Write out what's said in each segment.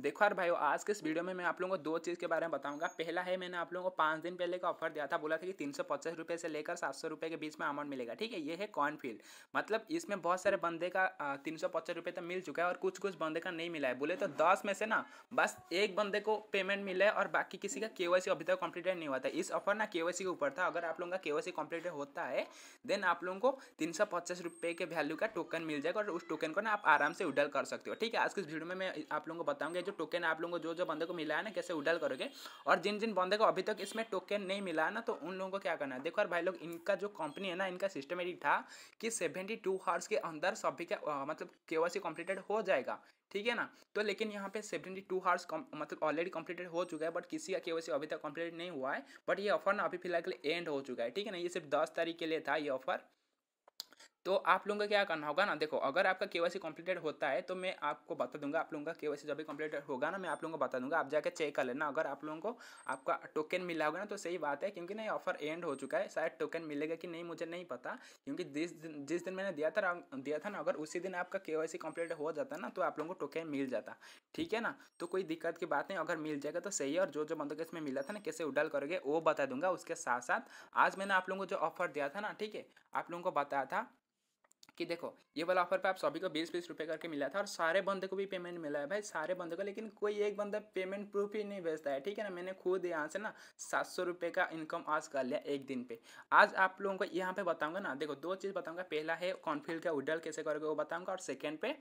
देखो यार भाइयों आज के इस वीडियो में मैं आप लोगों को दो चीज़ के बारे में बताऊंगा पहला है मैंने आप लोगों को पाँच दिन पहले का ऑफर दिया था बोला था कि तीन सौ पचास रुपये से लेकर सात सौ रुपये के बीच में अमाउंट मिलेगा ठीक है ये है कॉर्नफील्ड मतलब इसमें बहुत सारे बंदे का तीन सौ पचास रुपये तो मिल चुका है और कुछ कुछ बंदे का नहीं मिला है बोले तो दस में से ना बस एक बंदे को पेमेंट मिला है और बाकी किसी का के अभी तक कंप्लीटेड नहीं हुआ था इस ऑफर ना के के ऊपर था अगर आप लोगों का के वाई कंप्लीट होता है देन आप लोगों को तीन सौ पचास रुपये के वैल्यू का टोकन मिल जाएगा और उस टोकन को ना आप आराम से उडल कर सकते हो ठीक है आज के इस वीडियो में मैं आप लोगों को बताऊँगा जो टोकन आप लोगों को जो जो बंदे को मिला है ना कैसे उडल करोगे और जिन जिन बंदे को अभी तक इसमें टोकन नहीं मिला ना तो उन लोगों को क्या करना है देखो यार भाई लोग इनका जो कंपनी है ना इनका सिस्टम एडिक था कि सेवेंटी टू आवर्स के अंदर सभी का मतलब केवासी कंप्लीटेड हो जाएगा ठीक है ना तो लेकिन यहाँ पे सेवेंटी टू हार्स मतलब ऑलरेडी कंप्लीटेड हो चुका है बट किसी का केवसी अभी तक कंप्लीटेड नहीं हुआ है बट ये ऑफर ना अभी फिलहाल के लिए एंड हो चुका है ठीक है ना ये सिर्फ दस तारीख के लिए था ये ऑफर तो आप लोगों का क्या करना होगा ना देखो अगर आपका के वाई सी कम्प्लीटेड होता है तो मैं आपको बता दूंगा आप लोगों का के वाई सी जब भी कंप्लीटेड होगा ना मैं आप लोगों को बता दूंगा आप जाके चेक कर लेना अगर आप लोगों को आपका टोकन मिला होगा ना तो सही बात है क्योंकि ये ऑफर एंड हो चुका है शायद टोकन मिलेगा कि नहीं मुझे नहीं पता क्योंकि जिस दिन जिस दिन मैंने दिया था दिया था ना अगर उसी दिन आपका के वाई सी हो जाता ना तो आप लोगों को टोकन मिल जाता ठीक है ना तो कोई दिक्कत की बात नहीं अगर मिल जाएगा तो सही है और जो जो बंदों के इसमें मिला था ना कैसे उडाल करोगे वो बता दूंगा उसके साथ साथ आज मैंने आप लोगों को जो ऑफर दिया था ना ठीक है आप लोगों को बताया था कि देखो ये वाला ऑफर पे आप सभी को बीस बीस रुपये करके मिला था और सारे बंदे को भी पेमेंट मिला है भाई सारे बंदे को लेकिन कोई एक बंदा पेमेंट प्रूफ ही नहीं भेजता है ठीक है ना मैंने खुद यहाँ से ना सात सौ रुपये का इनकम आज कर लिया एक दिन पे आज आप लोगों को यहाँ पे बताऊंगा ना देखो दो चीज़ बताऊँगा पहला है कॉन्फील्ड का उडल कैसे करोगे वो बताऊँगा और सेकेंड पे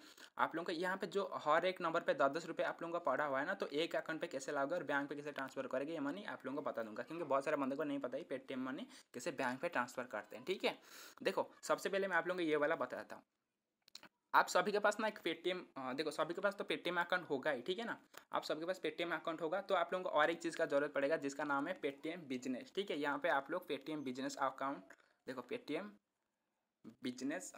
आप लोगों को यहाँ पे जो हर एक नंबर पर दस दस रुपये आप लोगों का पड़ा हुआ है ना तो एक अकाउंट पर कैसे लाओगे और बैंक पे कैसे ट्रांसफर करेगी ये मनी आप लोगों को बता दूंगा क्योंकि बहुत सारे बंदों को नहीं पता है पेटीएम मनी कैसे बैंक पर ट्रांसफर करते हैं ठीक है देखो सबसे पहले मैं आप लोगों को ये वाला बताता हूँ आप सभी के पास ना एक पेटीएम देखो सभी के पास तो पेटीएम अकाउंट होगा ही ठीक है ना आप सबके पास पेटीएम अकाउंट होगा तो आप लोगों को और एक चीज़ का जरूरत पड़ेगा जिसका नाम है पेटीएम बिजनेस ठीक है यहाँ पे आप लोग पेटीएम बिजनेस अकाउंट देखो पेटीएम बिजनेस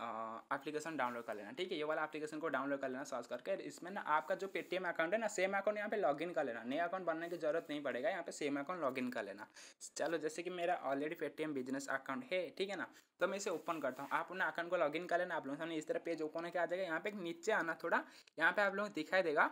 एप्लीकेशन डाउनलोड कर लेना ठीक है ये वाला एप्लीकेशन को डाउनलोड कर लेना सर्च करके इसमें ना आपका जो पेटीएम अकाउंट है ना सेम अकाउंट यहाँ पे लॉगिन कर लेना नया अकाउंट बनने की जरूरत नहीं पड़ेगा यहाँ पे सेम अकाउंट लॉगिन कर लेना चलो जैसे कि मेरा ऑलरेडी पेटीएम बिजनेस अकाउंट है ठीक है ना तो मैं इसे ओपन करता हूँ आप अपने अकाउंट को लॉगिन कर लेना आप लोगों सामने इस तरह पेज ओपन होकर आ जाएगा यहाँ पे नीचे आना थोड़ा यहाँ पे आप लोग दिखाई देगा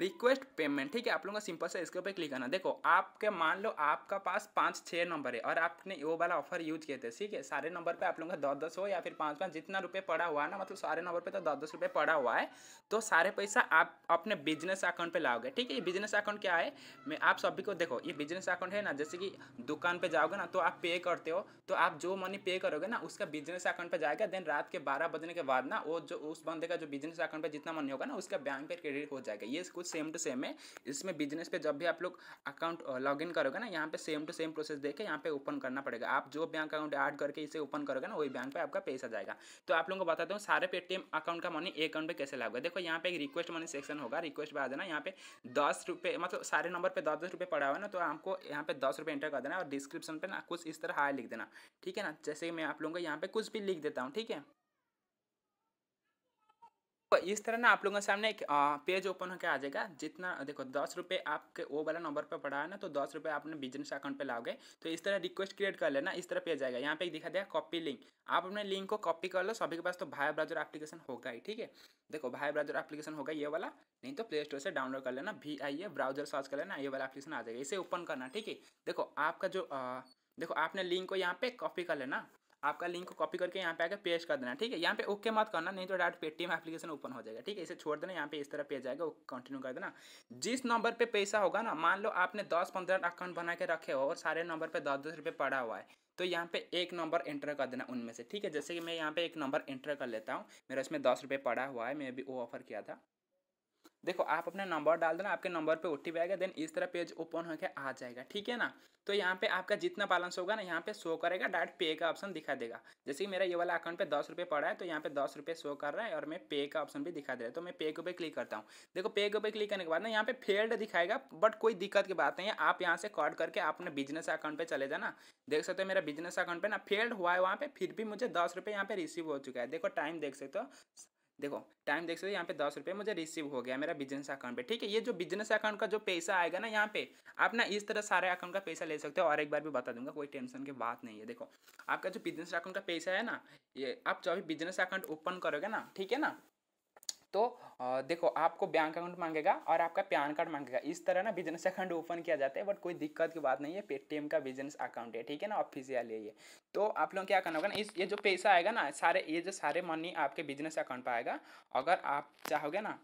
रिक्वेस्ट पेमेंट ठीक है आप लोगों का सिंपल से इसके ऊपर क्लिक करना देखो आपके मान लो आपका पास पाँच छः नंबर है और आपने वो वाला ऑफर यूज किए थे ठीक है सारे नंबर पे आप लोगों का दस दस हो या फिर पाँच पाँच जितना रुपये पड़ा हुआ है ना मतलब सारे नंबर पे तो दस दस रुपये पड़ा हुआ है तो सारे पैसा आप अपने बिजनेस अकाउंट पर लाओगे ठीक है ये बिजनेस अकाउंट क्या है मैं आप सभी को देखो ये बिजनेस अकाउंट है ना जैसे कि दुकान पर जाओगे ना तो आप पे करते हो तो आप जो मनी पे करोगे ना उसका बिजनेस अकाउंट पर जाएगा देन रात के बारह बजने के बाद ना वो जो उस बंदे का जो बिजनेस अकाउंट पर जितना मनी होगा ना उसका बैंक पर क्रेडिट हो जाएगा ये कुछ सेम टू सेम है इसमें बिजनेस पे जब भी आप लोग अकाउंट लॉग इन करोगे ना यहाँ पे सेम टू सेम प्रोसेस देखे यहाँ पे ओपन करना पड़ेगा आप जो बैंक अकाउंट ऐड करके इसे ओपन करोगे ना वही बैंक पे आपका पैसा जाएगा तो आप लोगों को बताता हूँ सारे पेटीएम अकाउंट का मनी एक अकाउंट पर कैसे लाओगे देखो यहाँ पे एक रिक्वेस्ट मनी सेक्शन होगा रिक्वेस्ट पर आ देना यहाँ पे दस रुपये मतलब सारे नंबर पर दस दस रुपये पड़ा हुआ ना तो आपको यहाँ पे दस रुपये एंटर कर देना और डिस्क्रिप्शन पर ना कुछ इस तरह हाई लिख देना ठीक है ना जैसे मैं आप लोगों को यहाँ पे कुछ भी लिख देता हूँ ठीक है इस तरह ना आप लोगों के सामने एक पेज ओपन होकर आ जाएगा जितना देखो दस रुपये आपके वो वाला नंबर पर पड़ा है ना तो दस रुपये आपने बिजनेस अकाउंट पे लाओगे तो इस तरह रिक्वेस्ट क्रिएट कर लेना इस तरह पेज आएगा यहाँ पे एक दिखा दिया कॉपी लिंक आप अपने लिंक को कॉपी कर लो सभी के पास तो भाई ब्राउजर एप्लीकेशन होगा ही ठीक है देखो भाई ब्राउजर एप्लीकेशन होगा ये वाला नहीं तो प्ले स्टोर से डाउनलोड कर लेना भी आई है ब्राउजर सर्च कर लेना ये वाला एप्लीकेशन आ जाएगा इसे ओपन करना ठीक है देखो आपका जो देखो आपने लिंक को यहाँ पे कॉपी कर लेना आपका लिंक को कॉपी करके यहाँ पे आकर पेश कर देना ठीक है यहाँ पे ओके मत करना नहीं तो डायरेक्ट पेटीएम एप्लीकेशन ओपन हो जाएगा ठीक है इसे छोड़ देना यहाँ पे इस तरह जाएगा आएगा कंटिन्यू कर देना जिस नंबर पे पैसा होगा ना मान लो आपने दस पंद्रह अकाउंट बना के रखे हो और सारे नंबर पर दस दस रुपये पड़ा हुआ है तो यहाँ पे एक नंबर एंटर कर देना उनमें से ठीक है जैसे कि मैं यहाँ पे एक नंबर एंटर कर लेता हूँ मेरा इसमें दस रुपये पड़ा हुआ है मैं भी वो ऑफर किया था देखो आप अपना नंबर डाल देना आपके नंबर पे ओ आएगा देन इस तरह पेज ओपन होकर आ जाएगा ठीक है ना तो यहाँ पे आपका जितना बैलेंस होगा ना यहाँ पे शो करेगा डायरेक्ट पे का ऑप्शन दिखा देगा जैसे कि मेरा ये वाला अकाउंट पे दस रुपये पड़ा है तो यहाँ पे दस रुपये शो कर रहा है और मैं पे का ऑप्शन भी दिखा दे रहा है तो मैं पे के पे क्लिक करता हूँ देखो पे के पे क्लिक करने के बाद ना यहाँ पे फेल्ड दिखाएगा बट कोई दिक्कत की बात नहीं है आप यहाँ से कॉड करके अपने बिजनेस अकाउंट पर चले जाना देख सकते हो मेरा बिजनेस अकाउंट पर ना फेल्ड हुआ है वहाँ पर फिर भी मुझे दस रुपये यहाँ पे रिसीव हो चुका है देखो टाइम देख सकते हो देखो टाइम देख सकते हो यहाँ पे दस रुपये मुझे रिसीव हो गया मेरा बिजनेस अकाउंट पे ठीक है ये जो बिजनेस अकाउंट का जो पैसा आएगा ना यहाँ पे आप ना इस तरह सारे अकाउंट का पैसा ले सकते हो और एक बार भी बता दूंगा कोई टेंशन की बात नहीं है देखो आपका जो बिजनेस अकाउंट का पैसा है ना ये आप जब बिजनेस अकाउंट ओपन करोगे ना ठीक है ना तो देखो आपको बैंक अकाउंट मांगेगा और आपका पैन कार्ड मांगेगा इस तरह ना बिजनेस अकाउंट ओपन किया जाता है बट कोई दिक्कत की बात नहीं है पेटीएम का बिजनेस अकाउंट है ठीक है ना ऑफिशियल है ये तो आप लोग क्या करना होगा ना इस ये जो पैसा आएगा ना सारे ये जो सारे मनी आपके बिजनेस अकाउंट पर आएगा अगर आप चाहोगे ना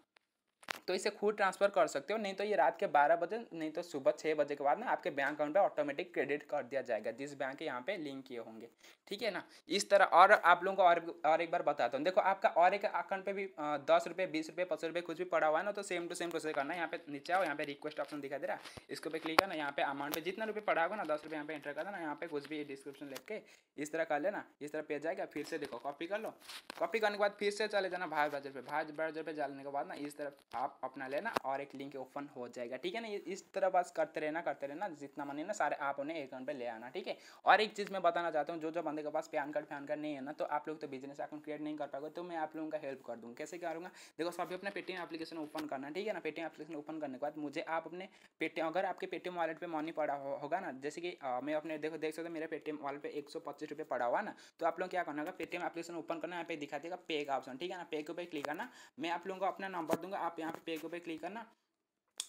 तो इसे खुद ट्रांसफ़र कर सकते हो नहीं तो ये रात के बारह बजे नहीं तो सुबह छः बजे के बाद ना आपके बैंक अकाउंट पर ऑटोमेटिक क्रेडिट कर दिया जाएगा जिस बैंक के यहाँ पे लिंक किए होंगे ठीक है ना इस तरह और आप लोगों को और और एक बार बताता हूँ देखो आपका और एक अकाउंट पे भी दस रुपये बीस रुपये पचास रुपये कुछ भी पड़ा हुआ है ना तो सेम टू सेम प्रोसेस करना है यहाँ पे नीचे आओ यहाँ पे रिक्वेस्ट ऑप्शन दिखा दे रहा है इसको पे क्लिक करना यहाँ पे अमाउंट पर जितना रुपये पड़ा होगा ना दस रुपये यहाँ पे एंटर कर देना यहाँ पे कुछ भी डिस्क्रिप्शन लिख के इस तरह कर लेना इस तरह पेज जाएगा फिर से देखो कॉपी कर लो कॉपी करने के बाद फिर से चले जाना भारत बाजार पर भारत बाजार पर जाने के बाद ना इस तरफ आप आप अपना लेना और एक लिंक ओपन हो जाएगा ठीक है ना इस तरह बस करते रहना करते रहना जितना मनी ना सारे आप उन्हें अकाउंट पे ले आना ठीक है और एक चीज़ मैं बताना चाहता हूँ जो जो बंदे के पास पैन कार्ड फैन कार्ड नहीं है ना तो आप लोग तो बिजनेस अकाउंट क्रिएट नहीं कर पाओगे तो मैं आप लोगों का हेल्प कर दूँ कैसे करूँगा देखो सभी अपने पेटीएम एप्लीकेशन ओपन करना ठीक है ना पेटीएम एप्लीकेशन ओपन करने के बाद मुझे आप अपने पेटीएम अगर आपके पेटीएम वॉलेट पर मनी पड़ा होगा ना जैसे कि मैं अपने देखो देख सकते मेरे पेटीएम वॉलेट पर एक सौ पच्चीस रुपये पड़ा हुआ ना तो आप लोग क्या करना होगा पेटीएम एप्लीकेशन ओपन करना यहाँ पे दिखा देगा पे का ऑप्शन ठीक है ना पे के ऊपर क्लिक करना मैं आप लोगों को अपना नंबर दूंगा आप यहाँ पे पे को पे क्लिक करना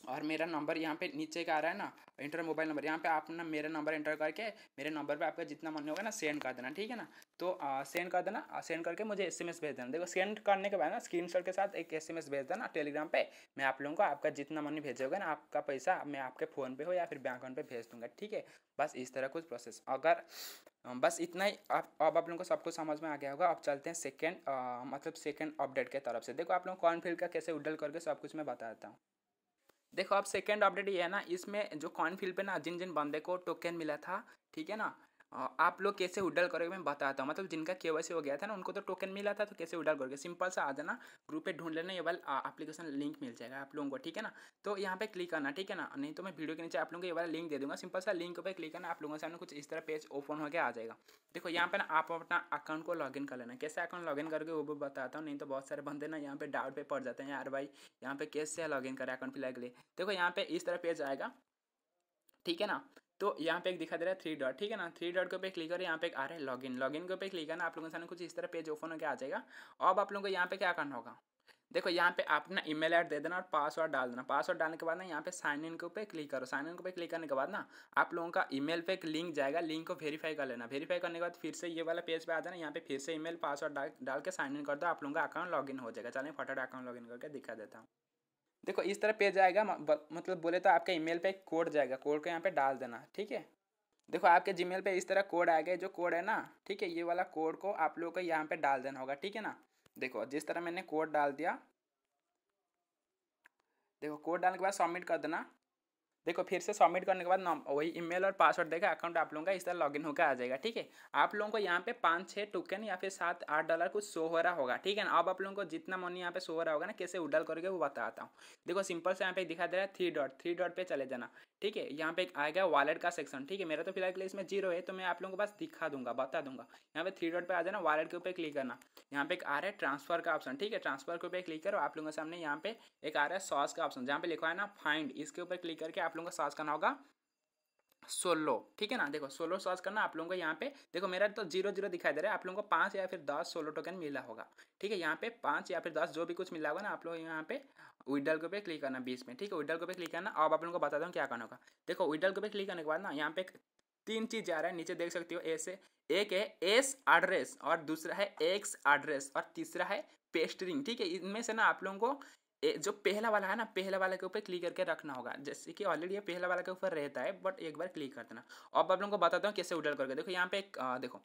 और मेरा नंबर यहाँ पे नीचे का आ रहा है ना इंटर मोबाइल नंबर यहाँ पे आप ना मेरा नंबर इंटर करके मेरे नंबर पे आपका जितना मन होगा ना सेंड कर देना ठीक है ना तो सेंड कर देना सेंड करके मुझे एसएमएस भेज देना देखो सेंड करने के बाद ना स्क्रीन के साथ एक एसएमएस भेज देना टेलीग्राम पे मैं आप लोगों को आपका जितना मनी भेजोगे ना आपका पैसा मैं आपके फ़ोन पे हो या फिर बैंक अकाउंट पे भेज दूंगा ठीक है बस इस तरह कुछ प्रोसेस अगर बस इतना ही अब अब आप लोगों को सब कुछ समझ में आ गया होगा अब चलते हैं सेकेंड मतलब सेकेंड अपडेट के तरफ से देखो आप लोगों को का कैसे उडल करके सब कुछ मैं बता देता हूँ देखो अब सेकेंड अपडेट ये है ना इसमें जो कॉइन फील्ड पे ना जिन जिन बंदे को टोकन मिला था ठीक है ना आप लोग कैसे उडल करोगे मैं बताता हूँ मतलब जिनका के हो गया था ना उनको तो टोकन मिला था तो कैसे उडल करोगे सिंपल सा आ जाना ग्रुप पे ढूंढ लेना ये वाल एप्लीकेशन लिंक मिल जाएगा आप लोगों को ठीक है ना तो यहाँ पे क्लिक करना ठीक है ना नहीं तो मैं वीडियो के नीचे आप लोगों को ये वाला लिंक दे दूँगा सिंपल सा लिंक पर क्लिक करना आप लोगों से कुछ इस तरह पेज ओपन होकर आ जाएगा देखो यहाँ पर ना आप अपना अकाउंट को लॉगिन कर लेना कैसे अकाउंट लॉगिन करोगे वो भी बताता हूँ नहीं तो बहुत सारे बंदे ना यहाँ पे डाउट पे पड़ जाते हैं यार भाई यहाँ पे कैसे लॉगिन करें अकाउंट फिलहाल के लिए देखो यहाँ पे इस तरह पेज आएगा ठीक है ना तो यहाँ पे एक दिखा दे रहा है थ्री डॉट ठीक है ना थ्री डॉट के पे क्लिक करें यहाँ पे एक आ रहा है लॉगिन लॉगिन के पे क्लिक करना आप लोगों के सामने कुछ इस तरह पेज ओपन होकर आ जाएगा अब आप लोगों को यहाँ पे क्या करना होगा देखो यहाँ पे अपना ईमेल ऐड दे देना और पासवर्ड डाल देना पासवर्ड डालने के बाद ना यहाँ पे साइन इन के पे क्लिक करो साइन इन पे क्लिक करने के बाद ना आप लोगों का ईमेल पे एक लिंक जाएगा लिंक को वेरीफाई कर लेना वेरीफाई करने के बाद फिर से ये वाला पेज पे आ जाना यहाँ पे फिर से ईमेल पासवर्ड डाल डाल के साइन इन कर दो आप लोगों का अकाउंट इन हो जाएगा चलिए फटाफट अकाउंट इन करके दिखा देता हूँ देखो इस तरह पेज आएगा मतलब बोले तो आपके ईमेल पे कोड जाएगा कोड को यहाँ पे डाल देना ठीक है देखो आपके जीमेल पे इस तरह कोड आ गया जो कोड है ना ठीक है ये वाला कोड को आप लोगों को यहाँ पे डाल देना होगा ठीक है ना देखो जिस तरह मैंने कोड डाल दिया देखो कोड डालने के बाद सबमिट कर देना देखो फिर से सबमिट करने के बाद नाम वही ईमेल और पासवर्ड देगा अकाउंट आप लोगों का इस तरह लॉगिन होकर आ जाएगा ठीक है आप लोगों को यहाँ पे पाँच छः टोकन या फिर सात आठ डॉलर कुछ शो हो रहा होगा ठीक है ना अब आप लोगों को जितना मनी यहाँ पे शो हो रहा होगा ना कैसे उडल करके वो बताता हूँ देखो सिंपल से यहाँ पे दिखा दे रहा है थ्री डॉट थ्री डॉट पे चले जाना ठीक है यहाँ पे एक आएगा वालेट का सेक्शन ठीक है मेरा तो फिलहाल के लिए इसमें जीरो है तो मैं आप लोगों को बस दिखा दूंगा बता दूंगा यहाँ पे थ्री डॉट पे आ जाना वालेट के ऊपर क्लिक करना यहाँ पे एक आ रहा है ट्रांसफर का ऑप्शन ठीक है ट्रांसफर के ऊपर क्लिक करो आप लोगों के सामने यहाँ पे एक आ रहा है सॉस का ऑप्शन जहाँ पे लिखा है ना फाइंड इसके ऊपर क्लिक करके आप आप लोगों का सर्च करना होगा सोलो ठीक है ना देखो सोलो सर्च करना आप लोगों को यहाँ पे देखो मेरा तो जीरो जीरो दिखाई दे रहा है आप लोगों को पाँच या फिर दस सोलो टोकन मिला होगा ठीक है यहाँ पे पाँच या फिर दस जो भी कुछ मिला होगा ना आप लोग यहाँ पे विडल को पे क्लिक करना बीस में ठीक है विडल को पे क्लिक करना अब आप लोगों को बता दूँ क्या करना होगा देखो विडल को पे क्लिक करने के बाद ना यहाँ पे तीन चीज़ जा रहा है नीचे देख सकते हो ऐसे एक है एस एड्रेस और दूसरा है एक्स एड्रेस और तीसरा है पेस्टरिंग ठीक है इनमें से ना आप लोगों को जो पहला वाला है ना पहला वाला के ऊपर क्लिक करके रखना होगा जैसे कि ऑलरेडी ये पहला वाला के ऊपर रहता है बट एक बार क्लिक कर देना अब आप लोगों को बताता हूँ कैसे उडल करके देखो यहाँ पे एक आ, देखो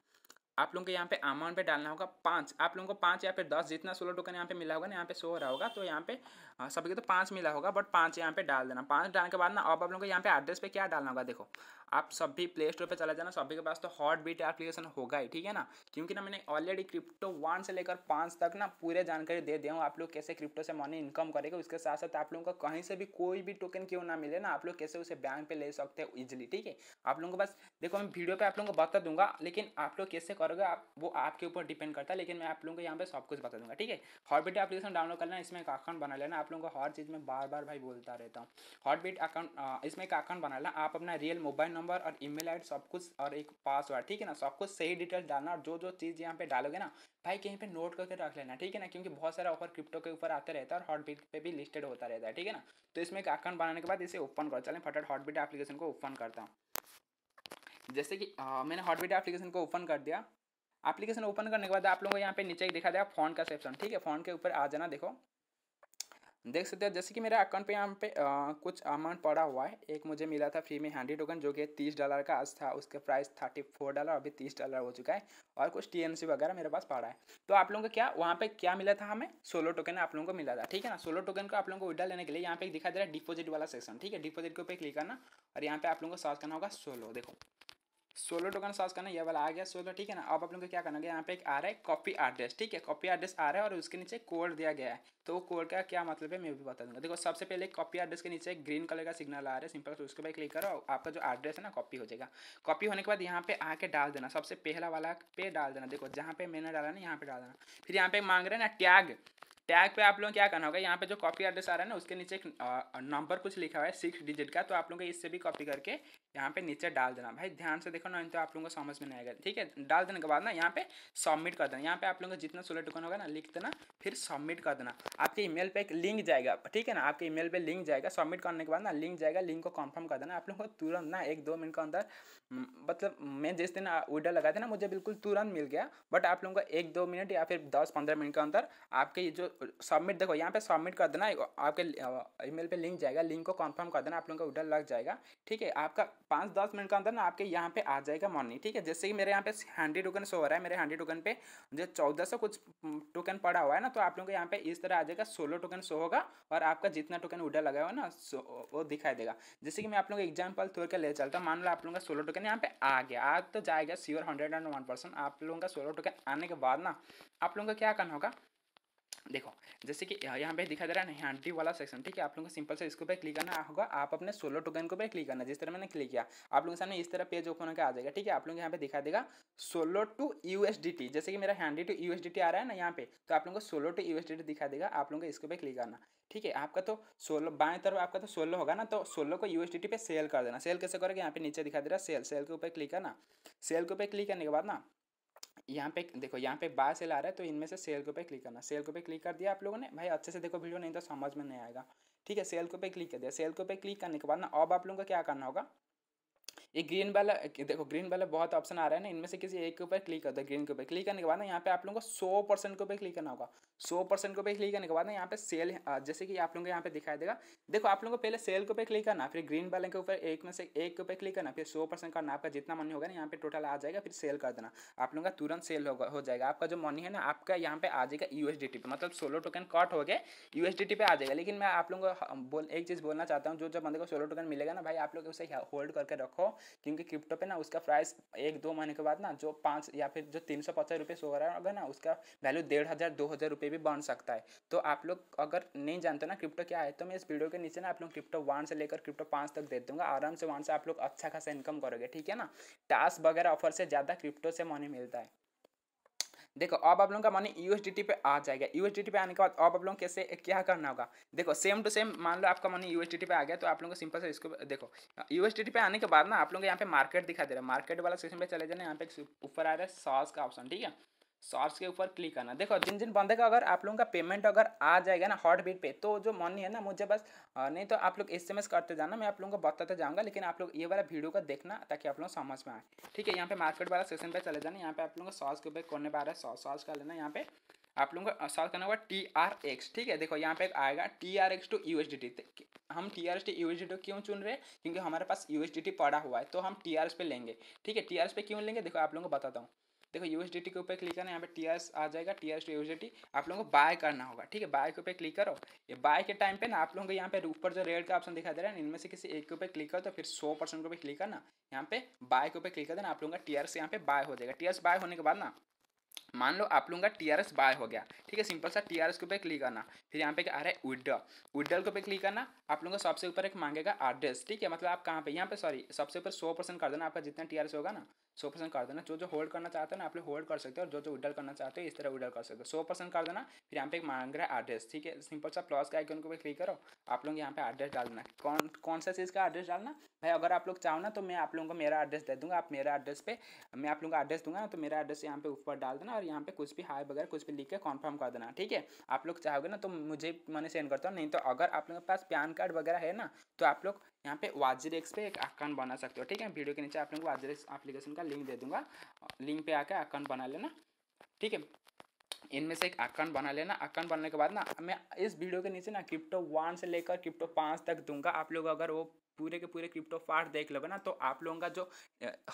आप लोगों को यहाँ पे अमाउंट पे डालना होगा पाँच आप लोगों को पाँच या फिर दस जितना सोलह टोकन यहाँ पे मिला होगा ना यहाँ पे सो रहा होगा तो यहाँ पे सबके तो पाँच मिला होगा बट पाँच यहाँ पे डाल देना पाँच डालने के बाद ना अब आप लोगों को यहाँ पे एड्रेस पे क्या डालना होगा देखो आप सभी प्ले स्टोर पर चला जाना सभी के पास तो हॉट बीट एप्लीकेशन होगा ही ठीक है ना क्योंकि ना मैंने ऑलरेडी क्रिप्टो वन से लेकर पाँच तक ना पूरे जानकारी दे दिया हूँ आप लोग कैसे क्रिप्टो से मनी इनकम करेगा उसके साथ साथ आप लोगों को कहीं से भी कोई भी टोकन क्यों ना मिले ना आप लोग कैसे उसे बैंक पर ले सकते हो इजिली ठीक है आप लोगों को बस देखो मैं वीडियो पे आप लोगों को बता दूंगा लेकिन आप लोग कैसे करोगे आप वो आपके ऊपर डिपेंड करता है लेकिन मैं आप लोगों को यहाँ पे सब कुछ बता दूंगा ठीक है हॉटबीट एप्लीकेशन डाउनलोड करना इसमें एक अकाउंट बना लेना आप लोगों को हर चीज़ में बार बार भाई बोलता रहता हूँ हॉटबीट अकाउंट इसमें एक अकाउंट बना लेना आप अपना रियल मोबाइल नंबर और ईमेल मेल सब कुछ और एक पासवर्ड ठीक है ना सब कुछ सही डिटेल डालना और जो जो चीज़ यहाँ पे डालोगे ना भाई कहीं पे नोट करके रख लेना ठीक है ना क्योंकि बहुत सारा ऑफर क्रिप्टो के ऊपर आते रहता है और हॉटबीट पे भी लिस्टेड होता रहता है ठीक है ना तो इसमें एक अकाउंट बनाने के बाद इसे ओपन कर चलें फटाट हॉटबीट एप्लीकेशन को ओपन करता हूँ जैसे कि मैंने हॉटबीट एप्लीकेशन को ओपन कर दिया एप्लीकेशन ओपन करने के बाद आप लोगों को यहाँ पे नीचे दिखा दिया फोन का सेप्शन ठीक है फोन के ऊपर आ जाना देखो देख सकते हो जैसे कि मेरा अकाउंट पे यहाँ पे आ, कुछ अमाउंट पड़ा हुआ है एक मुझे मिला था फ्री में हंड्रेड टोकन जो कि तीस डॉलर का आज था उसके प्राइस थर्टी फोर डॉलर अभी तीस डॉलर हो चुका है और कुछ टीएमसी वगैरह मेरे पास पड़ा है तो आप लोगों को क्या वहाँ पे क्या मिला था हमें सोलो टोकन आप लोगों को मिला था ठीक है ना सोलो टोकन को आप लोगों को विड्रा लेने के लिए यहाँ पे दिखा दे रहा है डिपोजिट वाला सेक्शन ठीक है डिपोजिट के ऊपर क्लिक करना और यहाँ पे आप लोगों को सर्च करना होगा सोलो देखो सोलो टोकन सर्च करना ये वाला आ गया सोलो ठीक है ना अब आप लोगों को क्या करना है यहाँ पे एक आ रहा है कॉपी एड्रेस ठीक है कॉपी एड्रेस आ रहा है और उसके नीचे कोड दिया गया है तो वो कोड का क्या मतलब है मैं भी बता दूंगा देखो सबसे पहले कॉपी एड्रेस के नीचे ग्रीन कलर का सिग्नल आ रहा है सिंपल तो उसके बाद क्लिक करो आपका जो एड्रेस है ना कॉपी हो जाएगा कॉपी होने के बाद यहाँ पे आके डाल देना सबसे पहला वाला पे डाल देना देखो जहाँ पे मैंने डाला ना यहाँ पे डाल देना फिर यहाँ पे मांग रहे हैं ना टैग टैग पे आप लोगों क्या करना होगा यहाँ पे जो कॉपी एड्रेस आ रहा है ना उसके नीचे एक नंबर कुछ लिखा हुआ है सिक्स डिजिट का तो आप लोगों को इससे भी कॉपी करके यहाँ पे नीचे डाल देना भाई ध्यान से देखो ना तो आप लोगों को समझ में नहीं आएगा ठीक है डाल देने के बाद ना यहाँ पे सबमिट कर देना यहाँ पे आप लोगों को जितना सोलह टोकन होगा ना लिख देना फिर सबमिट कर देना आपके ईमेल पे एक लिंक जाएगा ठीक है ना आपके ईमेल पे लिंक जाएगा सबमिट करने के बाद ना लिंक जाएगा लिंक को कन्फर्म कर देना आप लोगों को तुरंत ना एक दो मिनट के अंदर मतलब मैं जिस दिन ऑर्डर लगाया था ना मुझे बिल्कुल तुरंत मिल गया बट आप लोगों को एक दो मिनट या फिर दस पंद्रह मिनट के अंदर आपके जो सबमिट देखो यहाँ पे सबमिट कर देना आपके ईमेल पे लिंक जाएगा लिंक को कंफर्म कर देना आप लोगों का उधर लग जाएगा ठीक है आपका पाँच दस मिनट के अंदर ना आपके यहाँ पे आ जाएगा मनी ठीक है जैसे कि मेरे यहाँ पे हंड्रेड टोकन शो हो रहा है मेरे हंड्रेड टोकन पे जो चौदह सौ कुछ टोकन पड़ा हुआ है ना तो आप लोगों को यहाँ पे इस तरह आ जाएगा सोलो टोकन शो होगा और आपका जितना टोकन उधर लगा हुआ है ना वो दिखाई देगा जैसे कि मैं आप लोगों को एग्जाम्पल तोड़ के ले चलता हूँ मान लो आप लोगों का सोलो टोकन यहाँ पे आ गया आज तो जाएगा sure hundred and one percent आप लोगों का सोलो टोकन आने के बाद ना आप लोगों को क्या करना होगा देखो जैसे कि यहाँ पे दिखा दे रहा है ना आंटी वाला सेक्शन ठीक है आप लोगों को सिंपल से इसके ऊपर क्लिक करना होगा आप अपने सोलो टोकन के ऊपर क्लिक करना जिस तरह मैंने क्लिक किया आप लोगों के सामने इस तरह पेज ओपन होकर आ जाएगा ठीक है आप लोग यहाँ पे दिखा देगा सोलो टू यू जैसे कि मेरा हैंडी टू यू आ रहा है ना यहाँ पे तो आप लोगों को सोलो टू यू दिखा देगा आप लोगों को इसके ऊपर क्लिक करना ठीक है आपका तो सोलो बाएं तरफ आपका तो सोलो होगा ना तो सोलो को यू पे सेल कर देना सेल कैसे करोगे यहाँ पे नीचे दिखा दे रहा है सेल सेल के ऊपर क्लिक करना सेल के ऊपर क्लिक करने के बाद ना यहाँ पे देखो यहाँ पे बाय सेल आ रहा है तो इनमें से सेल को पे क्लिक करना सेल को पे क्लिक कर दिया आप लोगों ने भाई अच्छे से देखो वीडियो नहीं तो समझ में नहीं आएगा ठीक है सेल को पे क्लिक कर दिया सेल को पे क्लिक करने के बाद ना अब आप लोगों को क्या करना होगा ये ग्रीन वाला देखो ग्रीन वाला बहुत ऑप्शन आ रहा है ना इनमें से किसी एक के ऊपर क्लिक कर दो ग्रीन के ऊपर क्लिक करने के बाद ना यहाँ पे आप लोगों को सौ परसेंट के ऊपर क्लिक करना होगा सौ परसेंट के ऊपर क्लिक करने के बाद ना यहाँ पे सेल जैसे कि आप लोगों को यहाँ पे दिखाई देगा देखो आप लोगों को पहले सेल के ऊपर क्लिक करना फिर ग्रीन वाले के ऊपर एक में से एक के ऊपर क्लिक करना फिर सौ परसेंट करना आपका जितना मनी होगा ना यहाँ पे टोटल आ जाएगा फिर सेल कर देना आप लोगों का तुरंत सेल होगा हो जाएगा आपका जो मनी है ना आपका यहाँ पे आ जाएगा टी पे मतलब सोलो टोकन कट हो गए टी पे आ जाएगा लेकिन मैं आप लोगों को एक चीज़ बोलना चाहता हूँ जो जब बंदे को सोलो टोकन मिलेगा ना भाई आप लोग उसे होल्ड करके रखो क्योंकि क्रिप्टो पे ना उसका प्राइस एक दो महीने के बाद ना जो पाँच या फिर जो तीन सौ पचास रुपये सो रहा है अगर ना उसका वैल्यू डेढ़ हज़ार दो हज़ार रुपये भी बन सकता है तो आप लोग अगर नहीं जानते ना क्रिप्टो क्या है तो मैं इस वीडियो के नीचे ना आप लोग क्रिप्टो वन से लेकर क्रिप्टो पाँच तक दे दूंगा आराम से वन से आप लोग अच्छा खासा इनकम करोगे ठीक है ना टास्क वगैरह ऑफर से ज़्यादा क्रिप्टो से मनी मिलता है देखो अब आप लोगों का मनी यू पे आ जाएगा यू पे आने के बाद अब आप लोगों कैसे क्या करना होगा देखो सेम टू सेम मान लो आपका मनी यू पे आ गया तो आप लोगों को सिंपल से इसको देखो यू पे आने के बाद ना आप को यहाँ पे मार्केट दिखा दे रहा है मार्केट वाला सेक्शन पे चले जाना यहाँ पे ऊपर आ रहा है सॉस का ऑप्शन ठीक है सॉर्स के ऊपर क्लिक करना देखो जिन जिन बंदे का अगर आप लोगों का पेमेंट अगर आ जाएगा ना हॉट बीट पे तो जो मनी है ना मुझे बस नहीं तो आप लोग एस करते जाना मैं आप लोगों को बताते जाऊंगा लेकिन आप लोग ये वाला वीडियो का देखना ताकि आप लोग समझ में आए ठीक है यहाँ पे मार्केट वाला सेशन पे चले जाना यहाँ पे आप लोगों को सॉर्स के ऊपर करने पा रहा है सॉर्स सॉस कर लेना यहाँ पे आप लोगों को सॉल्व करना होगा टी आर एक्स ठीक है देखो यहाँ पे आएगा T R X two U S D T हम T R S T U S D T क्यों चुन रहे हैं क्योंकि हमारे पास यू एस डी टी पड़ा हुआ है तो हम टी आर एस पे लेंगे ठीक है टी आर एस पे क्यों लेंगे देखो आप लोगों को बताता हूँ देखो यूएसडीटी के ऊपर क्लिक करना यहाँ पे टी आ जाएगा टी टू आप लोगों को बाय करना होगा ठीक है बाय के ऊपर क्लिक करो ये बाय के टाइम पे ना आप लोगों को यहाँ पे ऊपर जो रेड का ऑप्शन दिखा दे रहा है इनमें से किसी एक के ऊपर क्लिक करो तो फिर सौ परसेंट के ऊपर क्लिक करना यहाँ पे बाय के ऊपर क्लिक कर देना आप लोगों का टी यहाँ पे बाय हो जाएगा टी बाय होने के बाद ना मान लो आप लोगों का टी आर एस बाय हो गया ठीक है सिंपल सा टी आर एस के ऊपर क्लिक करना फिर यहाँ पे आ रहा है उड्डल उड्डल के ऊपर क्लिक करना आप लोगों का सबसे ऊपर एक मांगेगा एड्रेस ठीक है मतलब आप कहाँ पे यहाँ पे सॉरी सबसे ऊपर सौ परसेंट कर देना आपका जितना टी आर एस होगा ना सौ परसेंट कर देना जो जो होल्ड करना चाहते हो ना आप लोग होल्ड कर सकते हो और जो जो उड्डल करना चाहते हो इस तरह उड्डल कर सकते हो सौ परसेंट कर देना फिर यहाँ पे एक मांग रहा है एड्रेस ठीक है सिंपल सा प्लस का आइकन के ऊपर क्लिक करो आप लोग यहाँ पे एड्रेस डाल देना कौन कौन सा चीज़ का एड्रेस डालना भाई अगर आप लोग चाहो ना तो मैं आप लोगों को मेरा एड्रेस दे दूँगा आप मेरा एड्रेस पे मैं आप लोगों का एड्रेस दूंगा ना तो मेरा एड्रेस यहाँ पे ऊपर डाल देना और यहाँ पे कुछ भी हाय वगैरह कुछ भी लिख के कॉन्फर्म कर देना ठीक है आप लोग चाहोगे ना तो मुझे मैंने सेंड करता हूँ नहीं तो अगर आप लोगों के पास पैन कार्ड वगैरह है ना तो आप लोग यहाँ पे वाजिर एक्स पे एक अकाउंट बना सकते हो ठीक है वीडियो के नीचे आप लोग को वाजिर एप्लीकेशन का लिंक दे दूंगा लिंक पर आकर अकाउंट बना लेना ठीक है इनमें से एक अकाउंट बना लेना अकाउंट बनने के बाद ना मैं इस वीडियो के नीचे ना क्रिप्टो वन से लेकर क्रिप्टो पाँच तक दूंगा आप लोग अगर वो पूरे के पूरे क्रिप्टो पार्ट देख लोगे ना तो आप लोगों का जो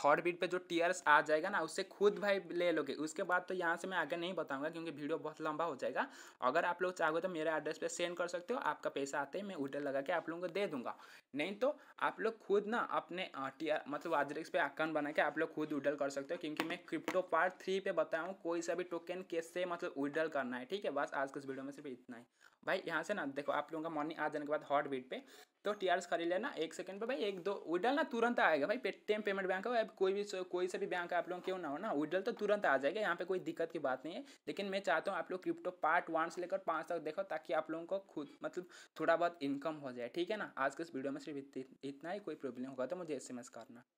हॉट बीट पे जो टीयर्स आ जाएगा ना उससे खुद भाई ले लोगे उसके बाद तो यहाँ से मैं आगे नहीं बताऊंगा क्योंकि वीडियो बहुत लंबा हो जाएगा अगर आप लोग चाहोगे तो मेरे एड्रेस पे सेंड कर सकते हो आपका पैसा आते ही मैं उल्टे लगा के आप लोगों को दे दूंगा नहीं तो आप लोग खुद ना अपने टीयर मतलब आजरेक्स पे अकाउंट बना के आप लोग खुद उडल कर सकते हो क्योंकि मैं क्रिप्टो पार्ट थ्री पे बताया हूँ कोई सा भी टोकन कैसे मतलब उडल करना है ठीक है बस आज के इस वीडियो में सिर्फ इतना ही भाई यहाँ से ना देखो आप लोगों का मॉर्निंग आ जाने के बाद हॉट बीट पे तो टी आर एस खरीद लेना एक सेकंड पे भाई एक दो विडल ना तुरंत आएगा भाई पेटीएम पेमेंट बैंक है कोई भी कोई से भी बैंक आप लोग क्यों ना हो ना विडल तो तुरंत आ जाएगा यहाँ पे कोई दिक्कत की बात नहीं है लेकिन मैं चाहता हूँ आप लोग क्रिप्टो पार्ट वन से लेकर पाँच तक देखो ताकि आप लोगों को खुद मतलब थोड़ा बहुत इनकम हो जाए ठीक है ना आज के इस वीडियो में सिर्फ इतना ही कोई प्रॉब्लम होगा तो मुझे एस करना